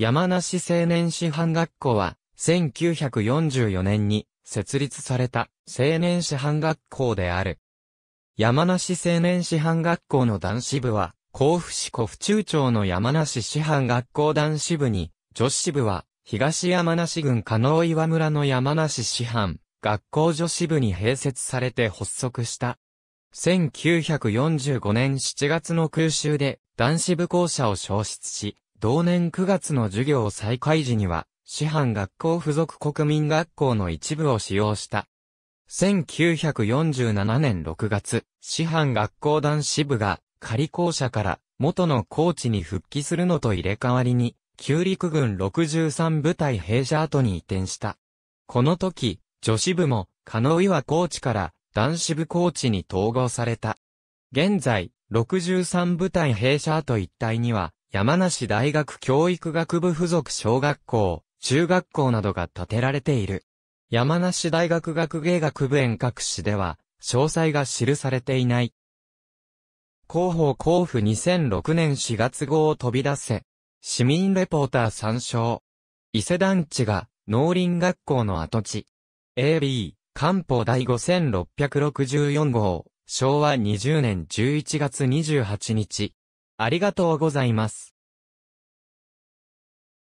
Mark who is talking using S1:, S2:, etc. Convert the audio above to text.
S1: 山梨青年師範学校は、1944年に設立された青年師範学校である。山梨青年師範学校の男子部は、甲府市甲府中町の山梨師範学校男子部に、女子部は、東山梨郡加納岩村の山梨師範、学校女子部に併設されて発足した。1945年7月の空襲で男子部校舎を消失し、同年9月の授業再開時には、師範学校付属国民学校の一部を使用した。1947年6月、師範学校男子部が仮校舎から元の高チに復帰するのと入れ替わりに、旧陸軍63部隊兵舎跡に移転した。この時、女子部も、加納岩高チから男子部高チに統合された。現在、63部隊兵舎跡一帯には、山梨大学教育学部附属小学校、中学校などが建てられている。山梨大学学芸学部遠隔誌では、詳細が記されていない。広報交付2006年4月号を飛び出せ。市民レポーター参照。伊勢団地が農林学校の跡地。AB、官報第5664号、昭和20年11月28日。ありがとうございます。